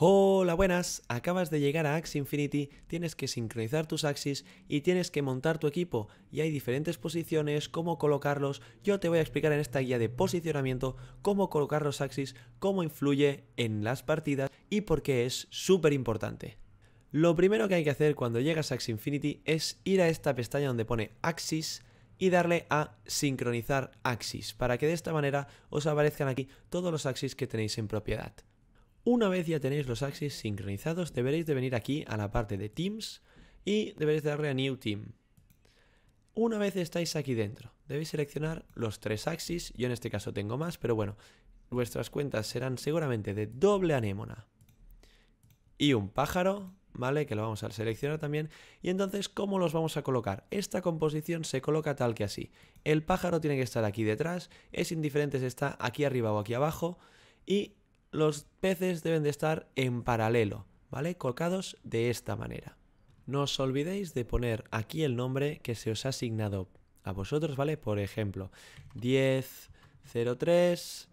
Hola, buenas. Acabas de llegar a Axie Infinity, tienes que sincronizar tus axis y tienes que montar tu equipo. Y hay diferentes posiciones, cómo colocarlos. Yo te voy a explicar en esta guía de posicionamiento cómo colocar los axis, cómo influye en las partidas y por qué es súper importante. Lo primero que hay que hacer cuando llegas a Axie Infinity es ir a esta pestaña donde pone axis y darle a sincronizar axis para que de esta manera os aparezcan aquí todos los axis que tenéis en propiedad. Una vez ya tenéis los axis sincronizados, deberéis de venir aquí a la parte de Teams y deberéis darle a New Team. Una vez estáis aquí dentro, debéis seleccionar los tres axis, yo en este caso tengo más, pero bueno, vuestras cuentas serán seguramente de doble anémona y un pájaro, ¿vale? Que lo vamos a seleccionar también. Y entonces, ¿cómo los vamos a colocar? Esta composición se coloca tal que así. El pájaro tiene que estar aquí detrás, es indiferente si está aquí arriba o aquí abajo, y los peces deben de estar en paralelo, ¿vale? Colcados de esta manera. No os olvidéis de poner aquí el nombre que se os ha asignado a vosotros, ¿vale? Por ejemplo, 1003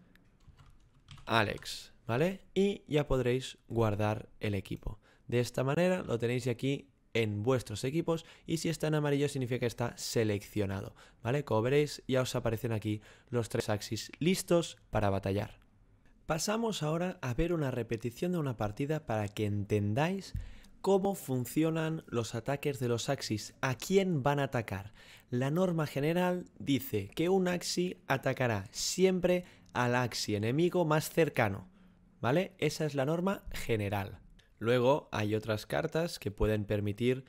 Alex, ¿vale? Y ya podréis guardar el equipo. De esta manera lo tenéis aquí en vuestros equipos y si está en amarillo significa que está seleccionado, ¿vale? Como veréis ya os aparecen aquí los tres axis listos para batallar. Pasamos ahora a ver una repetición de una partida para que entendáis cómo funcionan los ataques de los Axis, a quién van a atacar. La norma general dice que un Axi atacará siempre al Axi enemigo más cercano, ¿vale? Esa es la norma general. Luego hay otras cartas que pueden permitir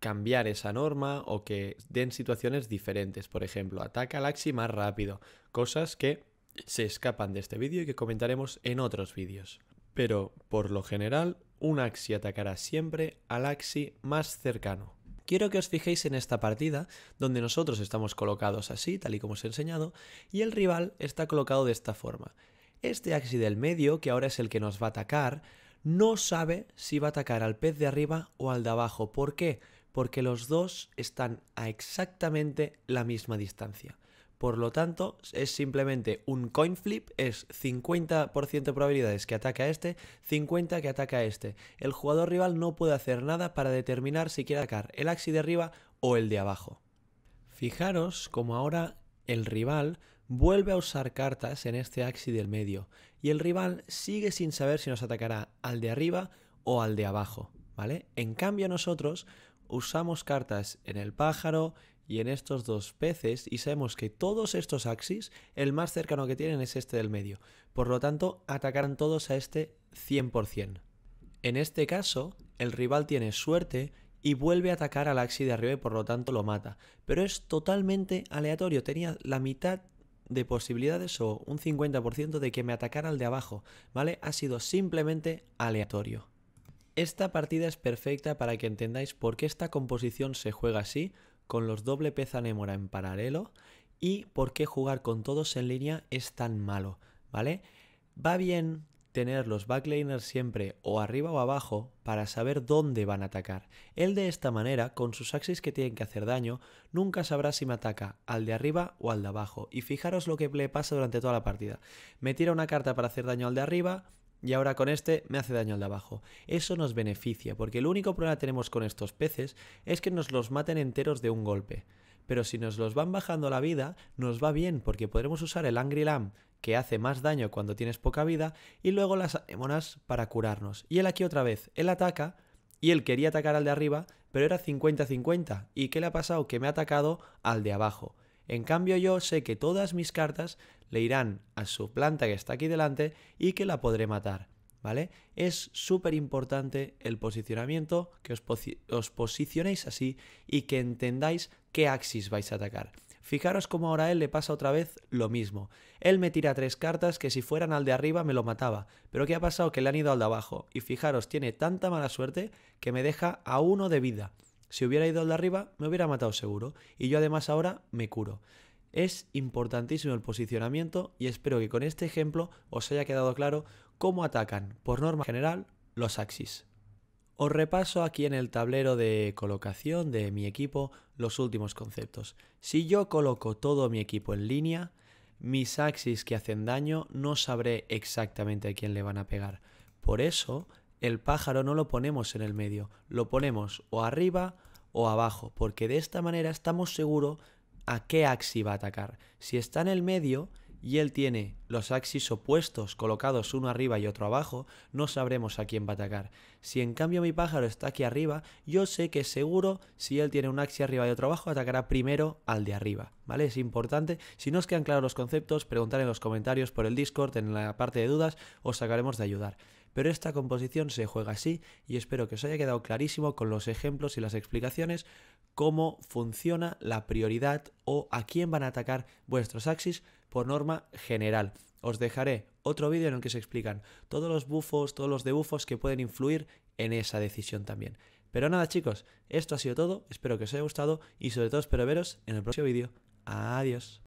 cambiar esa norma o que den situaciones diferentes, por ejemplo, ataca al Axi más rápido, cosas que se escapan de este vídeo y que comentaremos en otros vídeos. Pero, por lo general, un axi atacará siempre al axi más cercano. Quiero que os fijéis en esta partida, donde nosotros estamos colocados así, tal y como os he enseñado, y el rival está colocado de esta forma. Este axi del medio, que ahora es el que nos va a atacar, no sabe si va a atacar al pez de arriba o al de abajo. ¿Por qué? Porque los dos están a exactamente la misma distancia. Por lo tanto, es simplemente un coin flip, es 50% de probabilidades que ataca a este, 50 que ataca a este. El jugador rival no puede hacer nada para determinar si quiere atacar el axi de arriba o el de abajo. Fijaros como ahora el rival vuelve a usar cartas en este axi del medio y el rival sigue sin saber si nos atacará al de arriba o al de abajo, ¿vale? En cambio nosotros usamos cartas en el pájaro, y en estos dos peces y sabemos que todos estos axis, el más cercano que tienen es este del medio. Por lo tanto, atacarán todos a este 100%. En este caso, el rival tiene suerte y vuelve a atacar al axis de arriba y por lo tanto lo mata. Pero es totalmente aleatorio, tenía la mitad de posibilidades o un 50% de que me atacara al de abajo, ¿vale? Ha sido simplemente aleatorio. Esta partida es perfecta para que entendáis por qué esta composición se juega así, con los doble pez anémora en paralelo y por qué jugar con todos en línea es tan malo, ¿vale? Va bien tener los backlaners siempre o arriba o abajo para saber dónde van a atacar. Él de esta manera, con sus axis que tienen que hacer daño, nunca sabrá si me ataca al de arriba o al de abajo. Y fijaros lo que le pasa durante toda la partida. Me tira una carta para hacer daño al de arriba, y ahora con este me hace daño al de abajo. Eso nos beneficia, porque el único problema que tenemos con estos peces es que nos los maten enteros de un golpe. Pero si nos los van bajando la vida, nos va bien, porque podremos usar el Angry Lamb, que hace más daño cuando tienes poca vida, y luego las monas para curarnos. Y él aquí otra vez, él ataca, y él quería atacar al de arriba, pero era 50-50. ¿Y qué le ha pasado? Que me ha atacado al de abajo. En cambio yo sé que todas mis cartas le irán a su planta que está aquí delante y que la podré matar. ¿Vale? Es súper importante el posicionamiento, que os, os posicionéis así y que entendáis qué axis vais a atacar. Fijaros cómo ahora a él le pasa otra vez lo mismo. Él me tira tres cartas que si fueran al de arriba me lo mataba, pero ¿qué ha pasado? Que le han ido al de abajo. Y fijaros, tiene tanta mala suerte que me deja a uno de vida. Si hubiera ido al de arriba, me hubiera matado seguro. Y yo además ahora me curo. Es importantísimo el posicionamiento y espero que con este ejemplo os haya quedado claro cómo atacan, por norma general, los Axis. Os repaso aquí en el tablero de colocación de mi equipo los últimos conceptos. Si yo coloco todo mi equipo en línea, mis Axis que hacen daño no sabré exactamente a quién le van a pegar. Por eso el pájaro no lo ponemos en el medio, lo ponemos o arriba o abajo, porque de esta manera estamos seguros a qué axis va a atacar. Si está en el medio y él tiene los axis opuestos colocados uno arriba y otro abajo, no sabremos a quién va a atacar. Si en cambio mi pájaro está aquí arriba, yo sé que seguro si él tiene un axis arriba y otro abajo, atacará primero al de arriba. ¿Vale? Es importante. Si no os quedan claros los conceptos, preguntar en los comentarios por el Discord, en la parte de dudas, os sacaremos de ayudar. Pero esta composición se juega así y espero que os haya quedado clarísimo con los ejemplos y las explicaciones cómo funciona la prioridad o a quién van a atacar vuestros axis por norma general. Os dejaré otro vídeo en el que se explican todos los bufos, todos los debufos que pueden influir en esa decisión también. Pero nada chicos, esto ha sido todo, espero que os haya gustado y sobre todo espero veros en el próximo vídeo. Adiós.